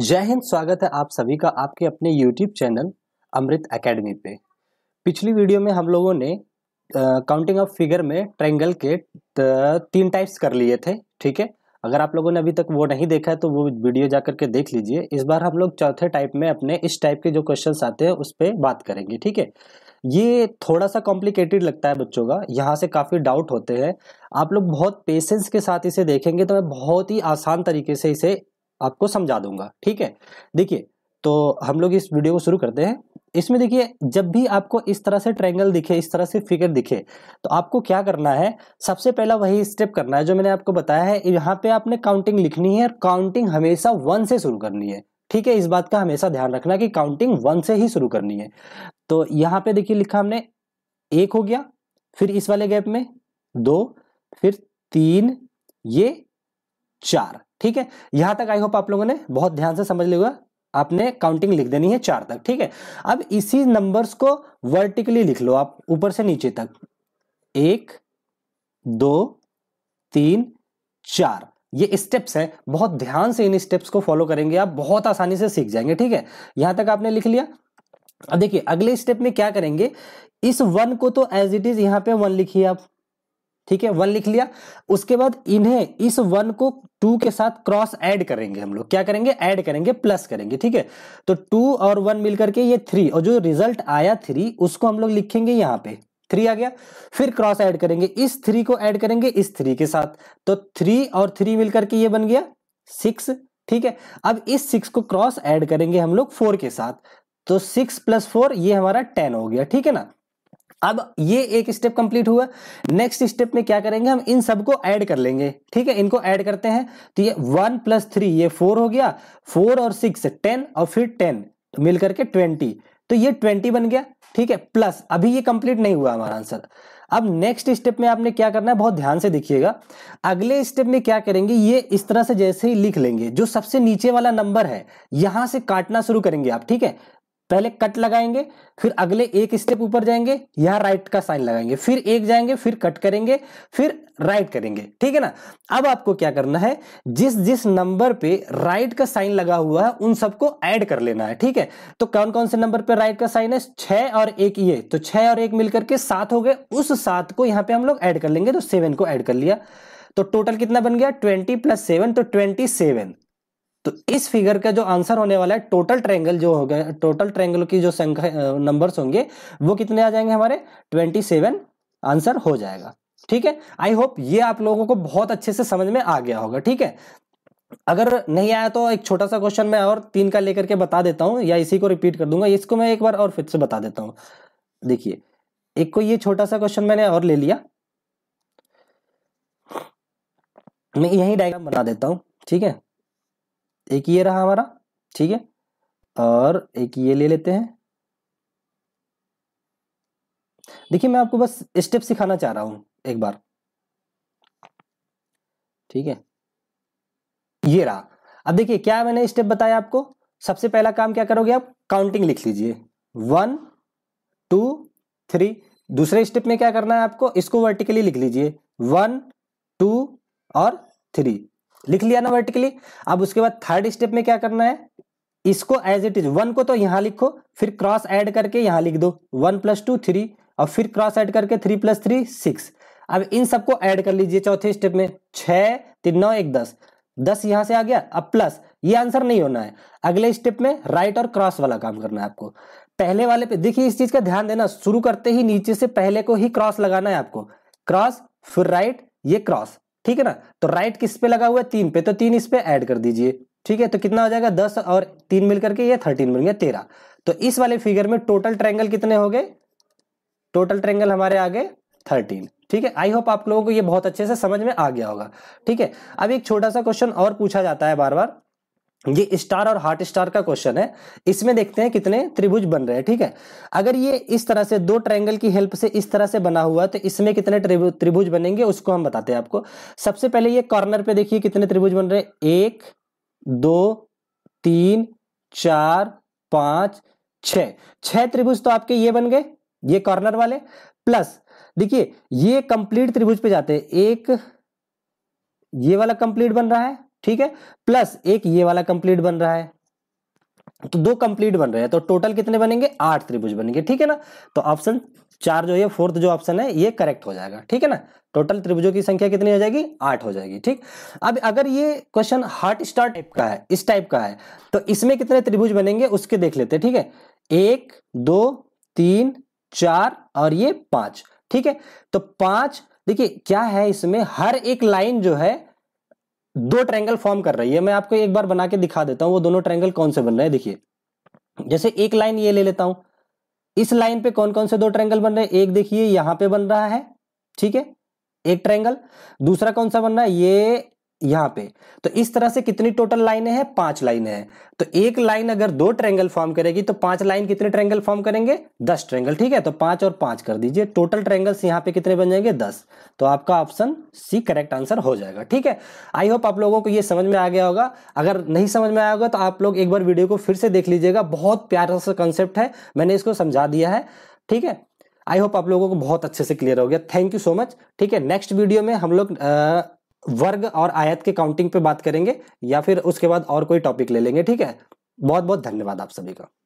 जय हिंद स्वागत है आप सभी का आपके अपने YouTube चैनल अमृत एकेडमी पे पिछली वीडियो में हम लोगों ने काउंटिंग ऑफ फिगर में ट्रायंगल के तीन टाइप्स कर लिए थे ठीक है अगर आप लोगों ने अभी तक वो नहीं देखा है तो वो वीडियो जा करके देख लीजिए इस बार हम लोग चौथे टाइप में अपने इस टाइप के जो क्वेश्चन आते हैं उस पर बात करेंगे ठीक है ये थोड़ा सा कॉम्प्लिकेटेड लगता है बच्चों का यहाँ से काफ़ी डाउट होते हैं आप लोग बहुत पेशेंस के साथ इसे देखेंगे तो मैं बहुत ही आसान तरीके से इसे आपको समझा दूंगा ठीक है देखिए तो हम लोग इस वीडियो को शुरू करते हैं इसमें देखिए जब भी आपको इस तरह से ट्रायंगल दिखे इस तरह से फिगर दिखे तो आपको क्या करना है सबसे पहला वही स्टेप करना है जो मैंने आपको बताया है यहाँ पे आपने काउंटिंग लिखनी है और काउंटिंग हमेशा वन से शुरू करनी है ठीक है इस बात का हमेशा ध्यान रखना कि काउंटिंग वन से ही शुरू करनी है तो यहाँ पे देखिए लिखा हमने एक हो गया फिर इस वाले गैप में दो फिर तीन ये चार ठीक है यहां तक आई होप आप लोगों ने बहुत ध्यान से समझ लिया आपने काउंटिंग लिख देनी है चार तक ठीक है अब इसी नंबर्स को वर्टिकली लिख लो आप ऊपर से नीचे तक एक दो तीन चार ये स्टेप्स है बहुत ध्यान से इन स्टेप्स को फॉलो करेंगे आप बहुत आसानी से सीख जाएंगे ठीक है यहां तक आपने लिख लिया अब देखिए अगले स्टेप में क्या करेंगे इस वन को तो एज इट इज यहां पे वन लिखिए आप ठीक है वन लिख लिया उसके बाद इन्हें इस वन को टू के साथ क्रॉस ऐड करेंगे हम लोग क्या करेंगे ऐड करेंगे प्लस करेंगे ठीक है तो टू और वन मिलकर के ये थ्री और जो रिजल्ट आया थ्री उसको हम लोग लिखेंगे यहाँ पे थ्री आ गया फिर क्रॉस ऐड करेंगे इस थ्री को ऐड करेंगे इस थ्री के साथ तो थ्री और थ्री मिलकर के ये बन गया सिक्स ठीक है अब इस सिक्स को क्रॉस ऐड करेंगे हम लोग फोर के साथ तो सिक्स प्लस फोर ये हमारा टेन हो गया ठीक है ना अब ये एक स्टेप कंप्लीट हुआ नेक्स्ट स्टेप में क्या करेंगे हम इन सबको ऐड कर लेंगे ठीक है इनको ऐड करते हैं तो ये वन प्लस थ्री ये फोर हो गया फोर और सिक्स टेन और फिर टेन तो मिल करके ट्वेंटी तो ये ट्वेंटी बन गया ठीक है प्लस अभी ये कंप्लीट नहीं हुआ हमारा आंसर अब नेक्स्ट स्टेप में आपने क्या करना है बहुत ध्यान से देखिएगा अगले स्टेप में क्या करेंगे ये इस तरह से जैसे ही लिख लेंगे जो सबसे नीचे वाला नंबर है यहां से काटना शुरू करेंगे आप ठीक है पहले कट लगाएंगे फिर अगले एक स्टेप ऊपर जाएंगे यहां राइट का साइन लगाएंगे फिर एक जाएंगे फिर कट करेंगे फिर राइट करेंगे ठीक है ना अब आपको क्या करना है जिस जिस नंबर पे राइट का साइन लगा हुआ है उन सबको ऐड कर लेना है ठीक है तो कौन कौन से नंबर पे राइट का साइन है छह और एक ये तो छह और एक मिलकर के सात हो गए उस सात को यहां पर हम लोग एड कर लेंगे तो सेवन को एड कर लिया तो टोटल कितना बन गया ट्वेंटी प्लस सेवन तो ट्वेंटी सेवन तो इस फिगर का जो आंसर होने वाला है टोटल ट्रेंगल जो होगा टोटल ट्रेंगल की जो संख्या नंबर्स होंगे वो कितने आ जाएंगे हमारे ट्वेंटी सेवन आंसर हो जाएगा ठीक है आई होप ये आप लोगों को बहुत अच्छे से समझ में आ गया होगा ठीक है अगर नहीं आया तो एक छोटा सा क्वेश्चन मैं और तीन का लेकर के बता देता हूं या इसी को रिपीट कर दूंगा इसको मैं एक बार और फिर से बता देता हूं देखिए एक को ये छोटा सा क्वेश्चन मैंने और ले लिया मैं यही डायग्राम बना देता हूं ठीक है एक ये रहा हमारा ठीक है और एक ये ले लेते हैं देखिए मैं आपको बस स्टेप सिखाना चाह रहा हूं एक बार ठीक है ये रहा अब देखिए क्या मैंने स्टेप बताया आपको सबसे पहला काम क्या करोगे आप काउंटिंग लिख लीजिए वन टू थ्री दूसरे स्टेप में क्या करना है आपको इसको वर्टिकली लिख लीजिए वन टू और थ्री लिख लिया ना वर्टिकली अब उसके बाद थर्ड स्टेप में क्या करना है इसको एज इट इज वन को तो यहाँ लिखो फिर क्रॉस ऐड करके यहाँ लिख दो वन प्लस टू थ्री और फिर क्रॉस ऐड करके थ्री प्लस थ्री सिक्स अब इन सबको ऐड कर लीजिए चौथे स्टेप में छह तीन नौ एक दस दस यहां से आ गया अब प्लस ये आंसर नहीं होना है अगले स्टेप में राइट और क्रॉस वाला काम करना है आपको पहले वाले पे देखिए इस चीज का ध्यान देना शुरू करते ही नीचे से पहले को ही क्रॉस लगाना है आपको क्रॉस फिर राइट ये क्रॉस ठीक है ना तो राइट किस पे लगा हुआ है तीन पे तो तीन इस पे ऐड कर दीजिए ठीक है तो कितना हो जाएगा दस और तीन मिलकर के ये थर्टीन मिल गया तेरह तो इस वाले फिगर में टोटल ट्रैंगल कितने हो गए टोटल ट्रैंगल हमारे आगे थर्टीन ठीक है आई होप आप लोगों को ये बहुत अच्छे से समझ में आ गया होगा ठीक है अब एक छोटा सा क्वेश्चन और पूछा जाता है बार बार ये स्टार और हार्ट स्टार का क्वेश्चन है इसमें देखते हैं कितने त्रिभुज बन रहे हैं ठीक है अगर ये इस तरह से दो ट्रायंगल की हेल्प से इस तरह से बना हुआ है तो इसमें कितने त्रिभुज बनेंगे उसको हम बताते हैं आपको सबसे पहले ये कॉर्नर पे देखिए कितने त्रिभुज बन रहे हैं एक दो तीन चार पांच छ छह त्रिभुज तो आपके ये बन गए ये कॉर्नर वाले प्लस देखिए ये कंप्लीट त्रिभुज पे जाते हैं एक ये वाला कंप्लीट बन रहा है ठीक है प्लस एक ये वाला कंप्लीट बन रहा है तो दो कंप्लीट बन रहे हैं तो टोटल कितने बनेंगे आठ त्रिभुज बनेंगे ठीक है ना तो ऑप्शन चार जो है फोर्थ जो ऑप्शन है ये करेक्ट हो जाएगा ठीक है ना टोटल त्रिभुजों की संख्या कितनी हो जाएगी आठ हो जाएगी ठीक अब अगर ये क्वेश्चन हार्ट स्टार टाइप का है इस टाइप का है तो इसमें कितने त्रिभुज बनेंगे उसके देख लेते हैं ठीक है एक दो तीन चार और ये पांच ठीक है तो पांच देखिए क्या है इसमें हर एक लाइन जो है दो ट्रैंगल फॉर्म कर रही है मैं आपको एक बार बना के दिखा देता हूँ वो दोनों ट्रैंगल कौन से बन रहे हैं देखिए जैसे एक लाइन ये ले लेता हूँ इस लाइन पे कौन कौन से दो ट्रैंगल बन रहे हैं एक देखिए यहाँ पे बन रहा है ठीक है एक ट्रैंगल दूसरा कौन सा बन रहा है ये यहां पे तो इस तरह से कितनी टोटल लाइनें हैं पांच लाइनें हैं तो एक लाइन अगर दो ट्रेंगल फॉर्म करेगी तो पांच लाइन कितने ट्रेंगल फॉर्म करेंगे दस ट्रेंगल ठीक है तो पांच और पांच कर दीजिए टोटल ट्रेंगल्स यहां पे कितने बन जाएंगे दस तो आपका ऑप्शन सी करेक्ट आंसर हो जाएगा ठीक है आई होप आप लोगों को यह समझ में आ गया होगा अगर नहीं समझ में आया होगा तो आप लोग एक बार वीडियो को फिर से देख लीजिएगा बहुत प्यारा सा कंसेप्ट है मैंने इसको समझा दिया है ठीक है आई होप आप लोगों को बहुत अच्छे से क्लियर हो गया थैंक यू सो मच ठीक है नेक्स्ट वीडियो में हम लोग वर्ग और आयत के काउंटिंग पे बात करेंगे या फिर उसके बाद और कोई टॉपिक ले लेंगे ठीक है बहुत बहुत धन्यवाद आप सभी का